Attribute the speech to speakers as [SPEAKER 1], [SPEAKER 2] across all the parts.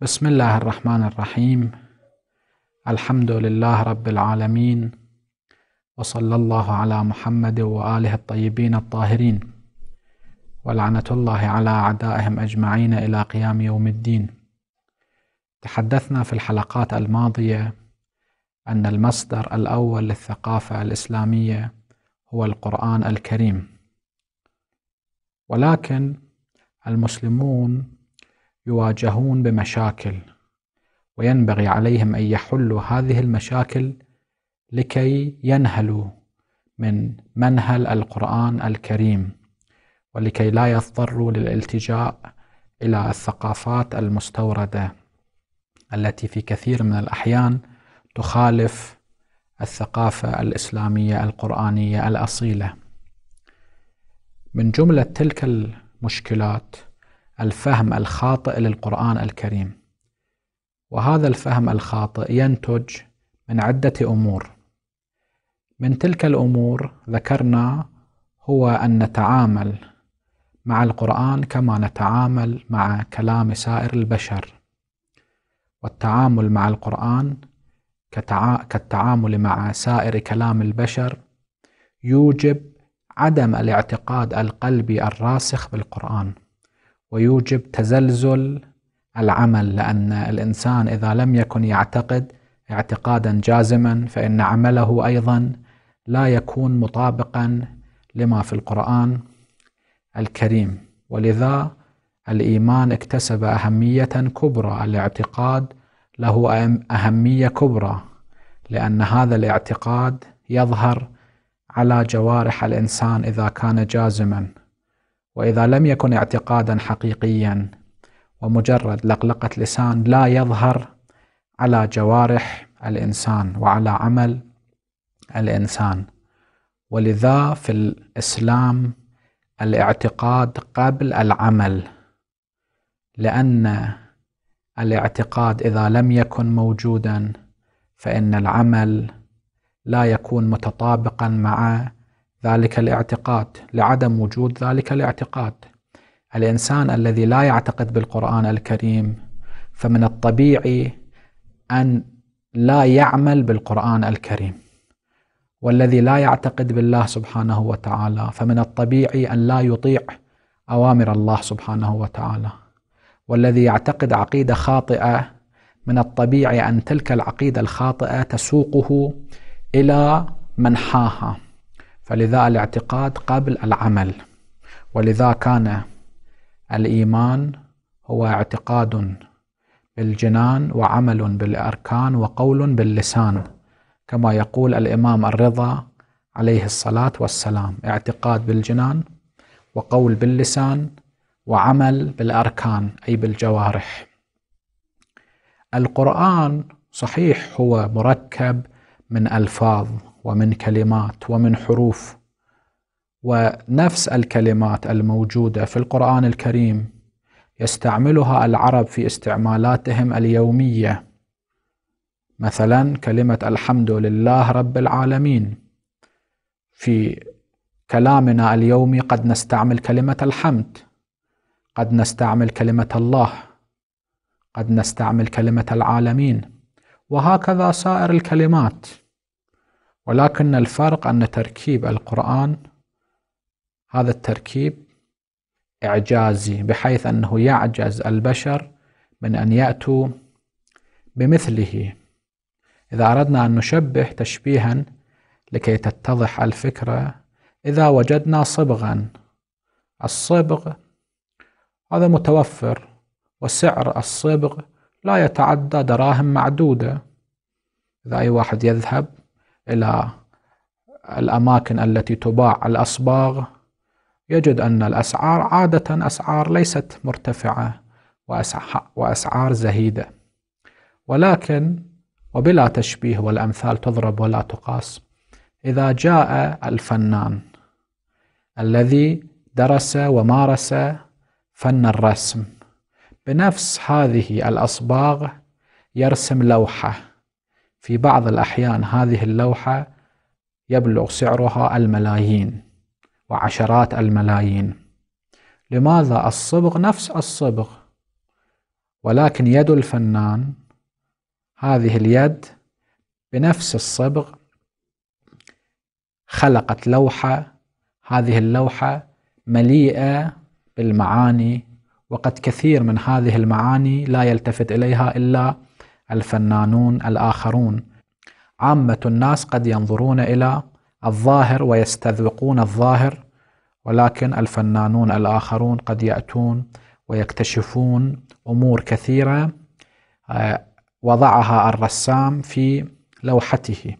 [SPEAKER 1] بسم الله الرحمن الرحيم الحمد لله رب العالمين وصلى الله على محمد واله الطيبين الطاهرين ولعنه الله على اعدائهم اجمعين الى قيام يوم الدين تحدثنا في الحلقات الماضيه ان المصدر الاول للثقافه الاسلاميه هو القران الكريم ولكن المسلمون يواجهون بمشاكل وينبغي عليهم ان يحلوا هذه المشاكل لكي ينهلوا من منهل القران الكريم ولكي لا يضطروا للالتجاء الى الثقافات المستورده التي في كثير من الاحيان تخالف الثقافه الاسلاميه القرانيه الاصيله من جمله تلك المشكلات الفهم الخاطئ للقرآن الكريم وهذا الفهم الخاطئ ينتج من عدة أمور من تلك الأمور ذكرنا هو أن نتعامل مع القرآن كما نتعامل مع كلام سائر البشر والتعامل مع القرآن كالتعامل مع سائر كلام البشر يوجب عدم الاعتقاد القلبي الراسخ بالقرآن ويوجب تزلزل العمل لأن الإنسان إذا لم يكن يعتقد اعتقادا جازما فإن عمله أيضا لا يكون مطابقا لما في القرآن الكريم ولذا الإيمان اكتسب أهمية كبرى الاعتقاد له أهمية كبرى لأن هذا الاعتقاد يظهر على جوارح الإنسان إذا كان جازما وإذا لم يكن اعتقادا حقيقيا ومجرد لقلقة لسان لا يظهر على جوارح الإنسان وعلى عمل الإنسان ولذا في الإسلام الاعتقاد قبل العمل لأن الاعتقاد إذا لم يكن موجودا فإن العمل لا يكون متطابقا مع ذلك الاعتقاد لعدم وجود ذلك الاعتقاد الانسان الذي لا يعتقد بالقران الكريم فمن الطبيعي ان لا يعمل بالقران الكريم والذي لا يعتقد بالله سبحانه وتعالى فمن الطبيعي ان لا يطيع اوامر الله سبحانه وتعالى والذي يعتقد عقيده خاطئه من الطبيعي ان تلك العقيده الخاطئه تسوقه الى منحاها فلذا الاعتقاد قبل العمل ولذا كان الايمان هو اعتقاد بالجنان وعمل بالاركان وقول باللسان كما يقول الامام الرضا عليه الصلاه والسلام اعتقاد بالجنان وقول باللسان وعمل بالاركان اي بالجوارح القران صحيح هو مركب من الفاظ ومن كلمات ومن حروف ونفس الكلمات الموجوده في القران الكريم يستعملها العرب في استعمالاتهم اليوميه مثلا كلمه الحمد لله رب العالمين في كلامنا اليومي قد نستعمل كلمه الحمد قد نستعمل كلمه الله قد نستعمل كلمه العالمين وهكذا سائر الكلمات ولكن الفرق أن تركيب القرآن هذا التركيب إعجازي بحيث أنه يعجز البشر من أن يأتوا بمثله إذا أردنا أن نشبه تشبيها لكي تتضح الفكرة إذا وجدنا صبغا الصبغ هذا متوفر وسعر الصبغ لا يتعدى دراهم معدودة إذا أي واحد يذهب الى الاماكن التي تباع الاصباغ يجد ان الاسعار عاده اسعار ليست مرتفعه واسعار زهيده ولكن وبلا تشبيه والامثال تضرب ولا تقاس اذا جاء الفنان الذي درس ومارس فن الرسم بنفس هذه الاصباغ يرسم لوحه في بعض الأحيان هذه اللوحة يبلغ سعرها الملايين وعشرات الملايين لماذا الصبغ نفس الصبغ ولكن يد الفنان هذه اليد بنفس الصبغ خلقت لوحة هذه اللوحة مليئة بالمعاني وقد كثير من هذه المعاني لا يلتفت إليها إلا الفنانون الآخرون عامة الناس قد ينظرون إلى الظاهر ويستذوقون الظاهر ولكن الفنانون الآخرون قد يأتون ويكتشفون أمور كثيرة آه، وضعها الرسام في لوحته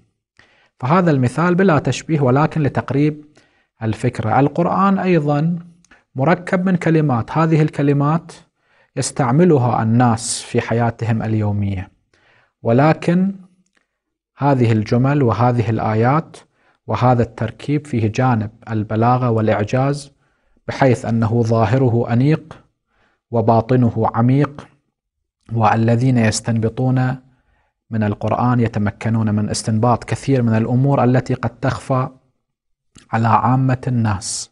[SPEAKER 1] فهذا المثال بلا تشبيه ولكن لتقريب الفكرة القرآن أيضا مركب من كلمات هذه الكلمات يستعملها الناس في حياتهم اليوميه ولكن هذه الجمل وهذه الآيات وهذا التركيب فيه جانب البلاغة والإعجاز بحيث أنه ظاهره أنيق وباطنه عميق والذين يستنبطون من القرآن يتمكنون من استنباط كثير من الأمور التي قد تخفى على عامة الناس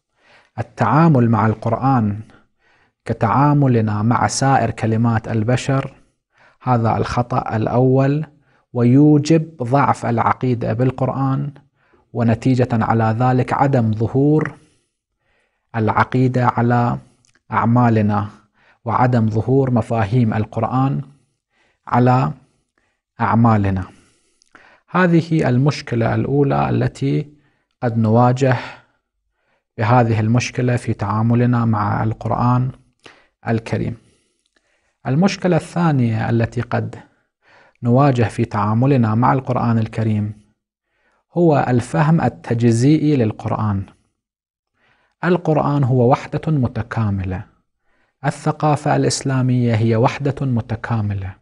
[SPEAKER 1] التعامل مع القرآن كتعاملنا مع سائر كلمات البشر هذا الخطأ الأول ويوجب ضعف العقيدة بالقرآن ونتيجة على ذلك عدم ظهور العقيدة على أعمالنا وعدم ظهور مفاهيم القرآن على أعمالنا هذه المشكلة الأولى التي قد نواجه بهذه المشكلة في تعاملنا مع القرآن الكريم المشكلة الثانية التي قد نواجه في تعاملنا مع القرآن الكريم هو الفهم التجزيئي للقرآن. القرآن هو وحدة متكاملة. الثقافة الإسلامية هي وحدة متكاملة.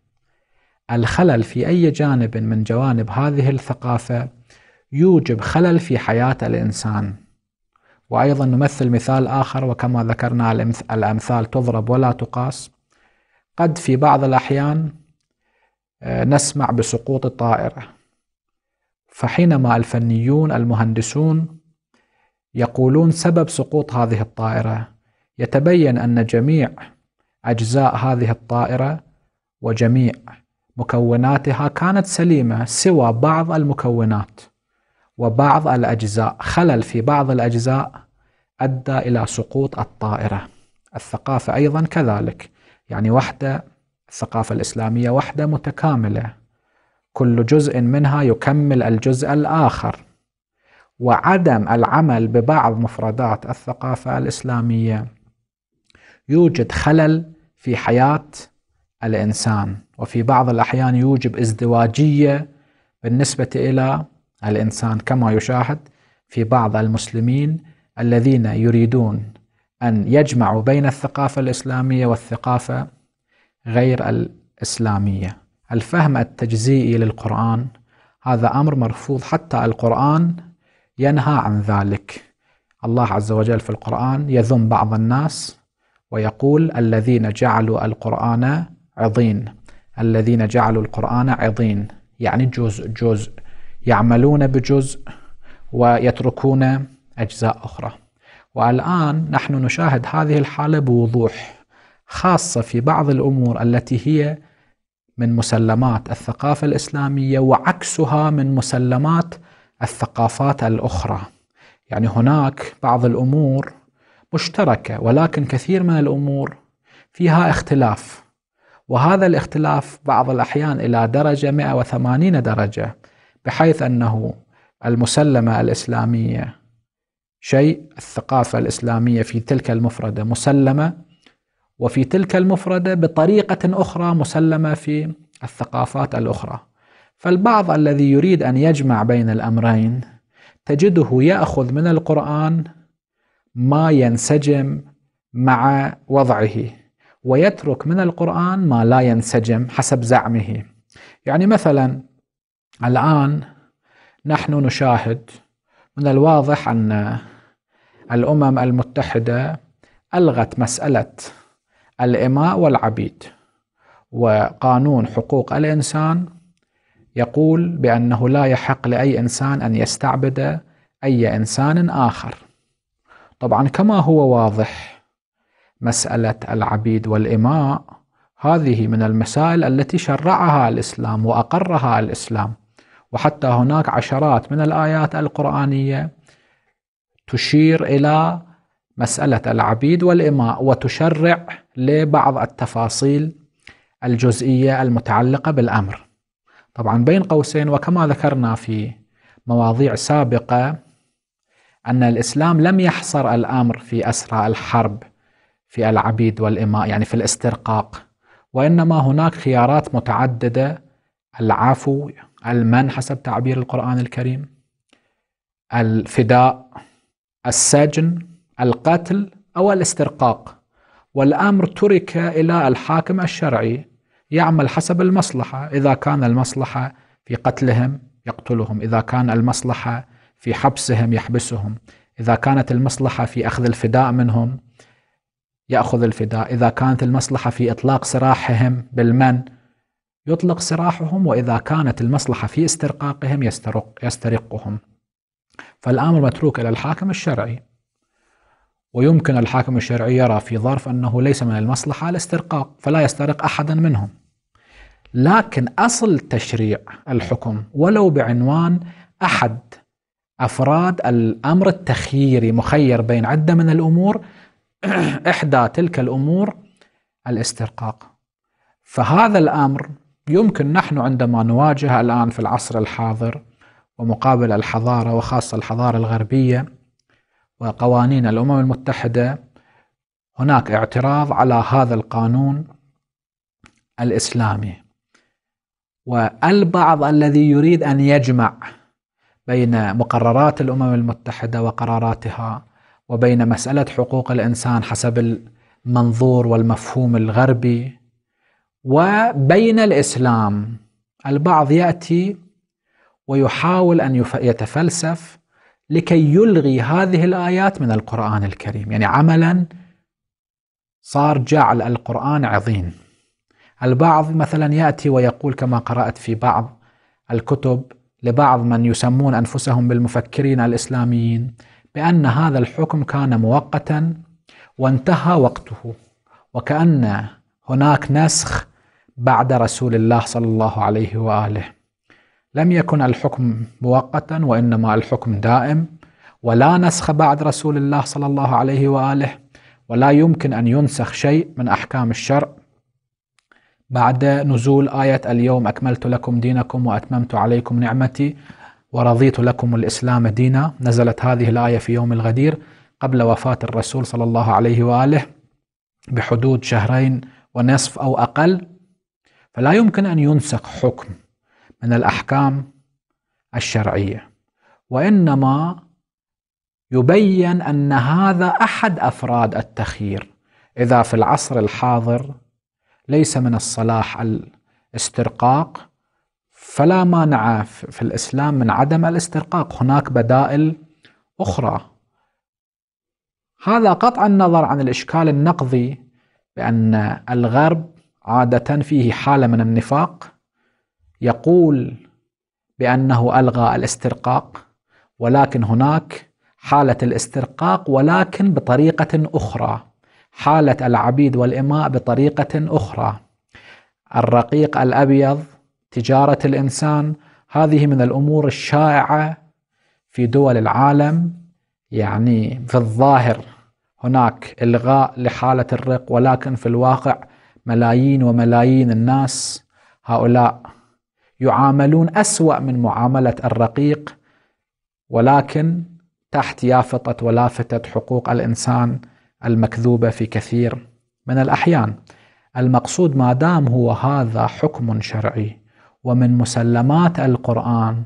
[SPEAKER 1] الخلل في أي جانب من جوانب هذه الثقافة يوجب خلل في حياة الإنسان. وأيضا نمثل مثال آخر وكما ذكرنا الأمثال تضرب ولا تقاس. قد في بعض الأحيان آه، نسمع بسقوط الطائرة فحينما الفنيون المهندسون يقولون سبب سقوط هذه الطائرة يتبين أن جميع أجزاء هذه الطائرة وجميع مكوناتها كانت سليمة سوى بعض المكونات وبعض الأجزاء خلل في بعض الأجزاء أدى إلى سقوط الطائرة الثقافة أيضا كذلك يعني وحدة الثقافة الإسلامية وحدة متكاملة كل جزء منها يكمل الجزء الآخر وعدم العمل ببعض مفردات الثقافة الإسلامية يوجد خلل في حياة الإنسان وفي بعض الأحيان يوجب ازدواجية بالنسبة إلى الإنسان كما يشاهد في بعض المسلمين الذين يريدون أن يجمعوا بين الثقافة الإسلامية والثقافة غير الإسلامية الفهم التجزيئي للقرآن هذا أمر مرفوض حتى القرآن ينهى عن ذلك الله عز وجل في القرآن يذم بعض الناس ويقول الذين جعلوا القرآن عضين الذين جعلوا القرآن عضين يعني جزء جزء يعملون بجزء ويتركون أجزاء أخرى والآن نحن نشاهد هذه الحالة بوضوح خاصة في بعض الأمور التي هي من مسلمات الثقافة الإسلامية وعكسها من مسلمات الثقافات الأخرى يعني هناك بعض الأمور مشتركة ولكن كثير من الأمور فيها اختلاف وهذا الاختلاف بعض الأحيان إلى درجة 180 درجة بحيث أنه المسلمة الإسلامية شيء الثقافة الإسلامية في تلك المفردة مسلمة وفي تلك المفردة بطريقة أخرى مسلمة في الثقافات الأخرى فالبعض الذي يريد أن يجمع بين الأمرين تجده يأخذ من القرآن ما ينسجم مع وضعه ويترك من القرآن ما لا ينسجم حسب زعمه يعني مثلا الآن نحن نشاهد من الواضح أن الأمم المتحدة ألغت مسألة الإماء والعبيد وقانون حقوق الإنسان يقول بأنه لا يحق لأي إنسان أن يستعبد أي إنسان آخر طبعا كما هو واضح مسألة العبيد والإماء هذه من المسائل التي شرعها الإسلام وأقرها الإسلام وحتى هناك عشرات من الآيات القرآنية تشير إلى مسألة العبيد والإماء وتشرع لبعض التفاصيل الجزئية المتعلقة بالأمر طبعا بين قوسين وكما ذكرنا في مواضيع سابقة أن الإسلام لم يحصر الأمر في أسرى الحرب في العبيد والإماء يعني في الاسترقاق وإنما هناك خيارات متعددة العفو المن حسب تعبير القرآن الكريم الفداء السجن القتل أو الاسترقاق والأمر ترك إلى الحاكم الشرعي يعمل حسب المصلحة إذا كان المصلحة في قتلهم يقتلهم إذا كان المصلحة في حبسهم يحبسهم إذا كانت المصلحة في أخذ الفداء منهم يأخذ الفداء إذا كانت المصلحة في إطلاق سراحهم بالمن يطلق سراحهم وإذا كانت المصلحة في استرقاقهم يسترق يسترقهم فالأمر متروك إلى الحاكم الشرعي ويمكن الحاكم الشرعي يرى في ظرف أنه ليس من المصلحة الاسترقاق فلا يسترق أحدا منهم لكن أصل تشريع الحكم ولو بعنوان أحد أفراد الأمر التخييري مخير بين عدة من الأمور إحدى تلك الأمور الاسترقاق فهذا الأمر يمكن نحن عندما نواجه الآن في العصر الحاضر ومقابل الحضارة وخاصة الحضارة الغربية وقوانين الأمم المتحدة هناك اعتراض على هذا القانون الإسلامي والبعض الذي يريد أن يجمع بين مقررات الأمم المتحدة وقراراتها وبين مسألة حقوق الإنسان حسب المنظور والمفهوم الغربي وبين الإسلام البعض يأتي ويحاول أن يتفلسف لكي يلغي هذه الآيات من القرآن الكريم يعني عملا صار جعل القرآن عظيم البعض مثلا يأتي ويقول كما قرأت في بعض الكتب لبعض من يسمون أنفسهم بالمفكرين الإسلاميين بأن هذا الحكم كان مؤقتا وانتهى وقته وكأن هناك نسخ بعد رسول الله صلى الله عليه وآله لم يكن الحكم مؤقتا وإنما الحكم دائم ولا نسخ بعد رسول الله صلى الله عليه وآله ولا يمكن أن ينسخ شيء من أحكام الشرع بعد نزول آية اليوم أكملت لكم دينكم وأتممت عليكم نعمتي ورضيت لكم الإسلام دينا نزلت هذه الآية في يوم الغدير قبل وفاة الرسول صلى الله عليه وآله بحدود شهرين ونصف أو أقل فلا يمكن أن ينسخ حكم من الاحكام الشرعيه وانما يبين ان هذا احد افراد التخيير اذا في العصر الحاضر ليس من الصلاح الاسترقاق فلا مانع في الاسلام من عدم الاسترقاق هناك بدائل اخرى هذا قطع النظر عن الاشكال النقضي بان الغرب عاده فيه حاله من النفاق يقول بانه الغى الاسترقاق ولكن هناك حاله الاسترقاق ولكن بطريقه اخرى حاله العبيد والاماء بطريقه اخرى الرقيق الابيض تجاره الانسان هذه من الامور الشائعه في دول العالم يعني في الظاهر هناك الغاء لحاله الرق ولكن في الواقع ملايين وملايين الناس هؤلاء يعاملون أسوأ من معاملة الرقيق ولكن تحت يافطة ولافتة حقوق الإنسان المكذوبة في كثير من الأحيان المقصود ما دام هو هذا حكم شرعي ومن مسلمات القرآن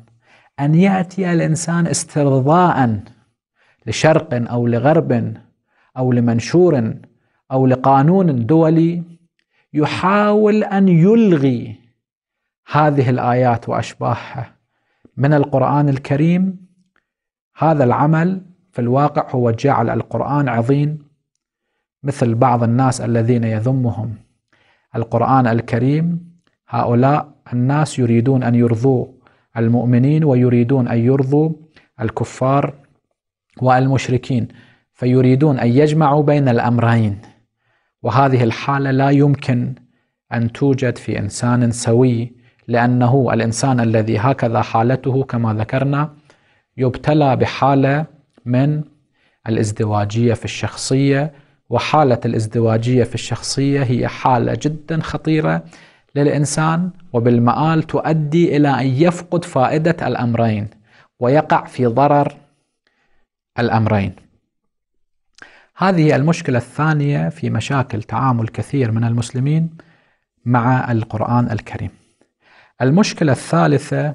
[SPEAKER 1] أن يأتي الإنسان استرضاء لشرق أو لغرب أو لمنشور أو لقانون دولي يحاول أن يلغي هذه الايات واشباهها من القران الكريم هذا العمل في الواقع هو جعل القران عظيم مثل بعض الناس الذين يذمهم القران الكريم هؤلاء الناس يريدون ان يرضوا المؤمنين ويريدون ان يرضوا الكفار والمشركين فيريدون ان يجمعوا بين الامرين وهذه الحاله لا يمكن ان توجد في انسان سوي لأنه الإنسان الذي هكذا حالته كما ذكرنا يبتلى بحالة من الازدواجية في الشخصية وحالة الازدواجية في الشخصية هي حالة جدا خطيرة للإنسان وبالمآل تؤدي إلى أن يفقد فائدة الأمرين ويقع في ضرر الأمرين هذه المشكلة الثانية في مشاكل تعامل كثير من المسلمين مع القرآن الكريم المشكلة الثالثة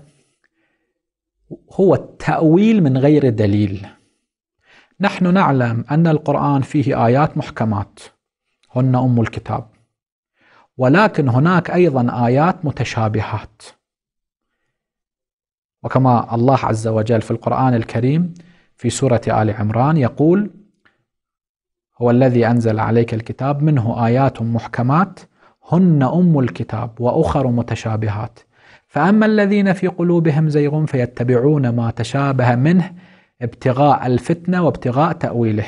[SPEAKER 1] هو التأويل من غير دليل نحن نعلم أن القرآن فيه آيات محكمات هن أم الكتاب ولكن هناك أيضا آيات متشابهات وكما الله عز وجل في القرآن الكريم في سورة آل عمران يقول هو الذي أنزل عليك الكتاب منه آيات محكمات هن أم الكتاب وأخر متشابهات فأما الذين في قلوبهم زيغ فيتبعون ما تشابه منه ابتغاء الفتنة وابتغاء تأويله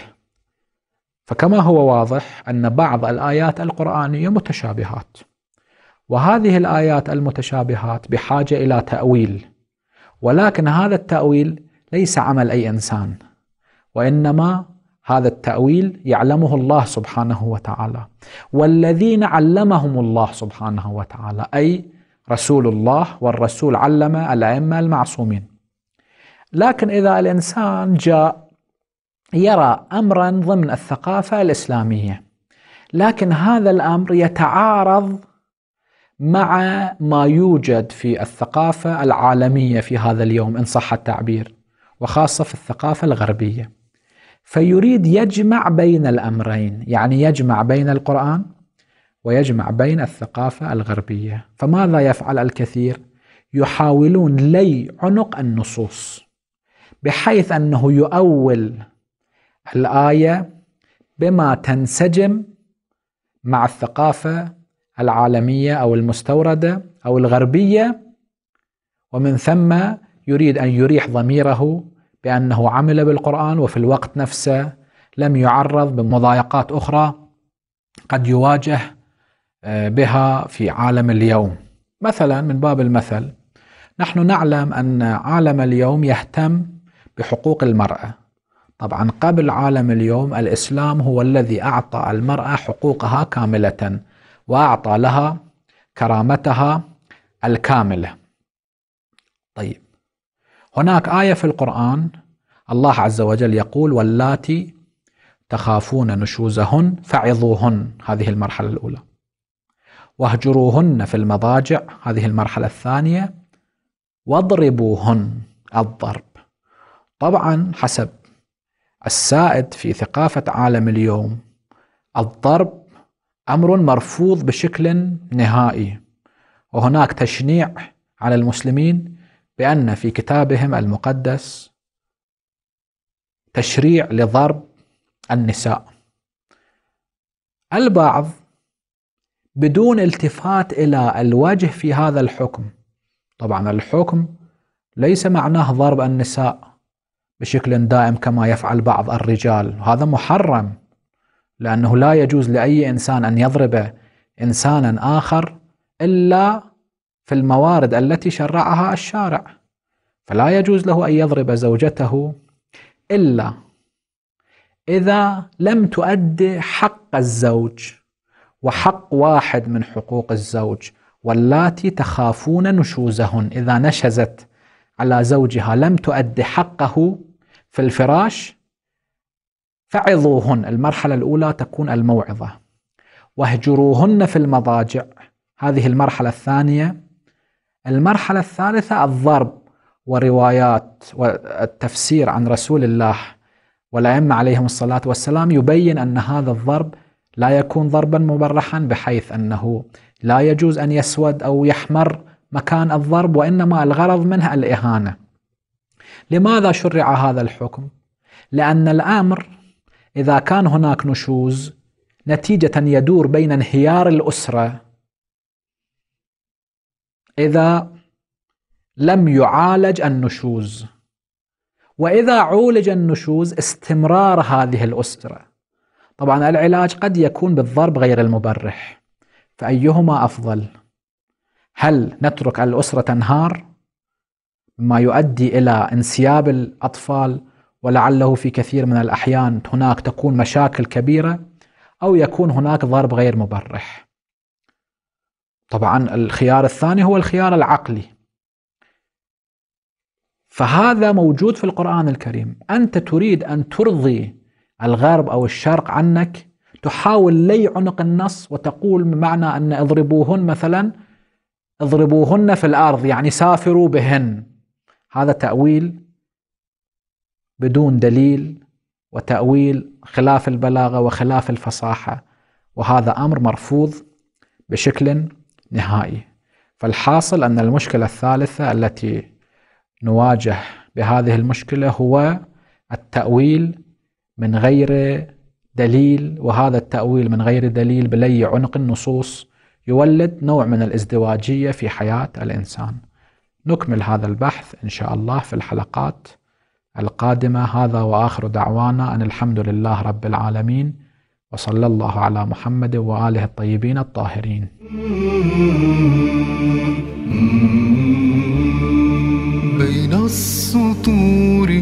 [SPEAKER 1] فكما هو واضح أن بعض الآيات القرآنية متشابهات وهذه الآيات المتشابهات بحاجة إلى تأويل ولكن هذا التأويل ليس عمل أي إنسان وإنما هذا التأويل يعلمه الله سبحانه وتعالى والذين علمهم الله سبحانه وتعالى أي رسول الله والرسول علم الأئمة المعصومين لكن إذا الإنسان جاء يرى أمرا ضمن الثقافة الإسلامية لكن هذا الأمر يتعارض مع ما يوجد في الثقافة العالمية في هذا اليوم إن صح التعبير وخاصة في الثقافة الغربية فيريد يجمع بين الأمرين يعني يجمع بين القرآن ويجمع بين الثقافة الغربية فماذا يفعل الكثير؟ يحاولون لي عنق النصوص بحيث أنه يؤول الآية بما تنسجم مع الثقافة العالمية أو المستوردة أو الغربية ومن ثم يريد أن يريح ضميره بأنه عمل بالقرآن وفي الوقت نفسه لم يعرض بمضايقات أخرى قد يواجه آه، بها في عالم اليوم مثلا من باب المثل نحن نعلم ان عالم اليوم يهتم بحقوق المراه طبعا قبل عالم اليوم الاسلام هو الذي اعطى المراه حقوقها كامله واعطى لها كرامتها الكامله طيب هناك ايه في القران الله عز وجل يقول واللاتي تخافون نشوزهن فعظوهن هذه المرحله الاولى واهجروهن في المضاجع هذه المرحلة الثانية واضربوهن الضرب طبعا حسب السائد في ثقافة عالم اليوم الضرب أمر مرفوض بشكل نهائي وهناك تشنيع على المسلمين بأن في كتابهم المقدس تشريع لضرب النساء البعض بدون التفات إلى الوجه في هذا الحكم طبعا الحكم ليس معناه ضرب النساء بشكل دائم كما يفعل بعض الرجال هذا محرم لأنه لا يجوز لأي إنسان أن يضرب إنسانا آخر إلا في الموارد التي شرعها الشارع فلا يجوز له أن يضرب زوجته إلا إذا لم تؤدي حق الزوج وحق واحد من حقوق الزوج واللاتي تخافون نشوزهن إذا نشزت على زوجها لم تؤدي حقه في الفراش فعظوهن المرحلة الأولى تكون الموعظة واهجروهن في المضاجع هذه المرحلة الثانية المرحلة الثالثة الضرب وروايات والتفسير عن رسول الله والأئمة عليهم الصلاة والسلام يبين أن هذا الضرب لا يكون ضربا مبرحا بحيث أنه لا يجوز أن يسود أو يحمر مكان الضرب وإنما الغرض منه الإهانة لماذا شرع هذا الحكم؟ لأن الأمر إذا كان هناك نشوز نتيجة يدور بين انهيار الأسرة إذا لم يعالج النشوز وإذا عولج النشوز استمرار هذه الأسرة طبعا العلاج قد يكون بالضرب غير المبرح فأيهما أفضل؟ هل نترك الأسرة تنهار ما يؤدي إلى انسياب الأطفال ولعله في كثير من الأحيان هناك تكون مشاكل كبيرة أو يكون هناك ضرب غير مبرح طبعا الخيار الثاني هو الخيار العقلي فهذا موجود في القرآن الكريم أنت تريد أن ترضي الغرب أو الشرق عنك تحاول لي عنق النص وتقول بمعنى أن اضربوهن مثلا اضربوهن في الأرض يعني سافروا بهن هذا تأويل بدون دليل وتأويل خلاف البلاغة وخلاف الفصاحة وهذا أمر مرفوض بشكل نهائي فالحاصل أن المشكلة الثالثة التي نواجه بهذه المشكلة هو التأويل من غير دليل وهذا التأويل من غير دليل بلي عنق النصوص يولد نوع من الازدواجية في حياة الإنسان نكمل هذا البحث إن شاء الله في الحلقات القادمة هذا وآخر دعوانا أن الحمد لله رب العالمين وصلى الله على محمد وآله الطيبين الطاهرين
[SPEAKER 2] بين السطور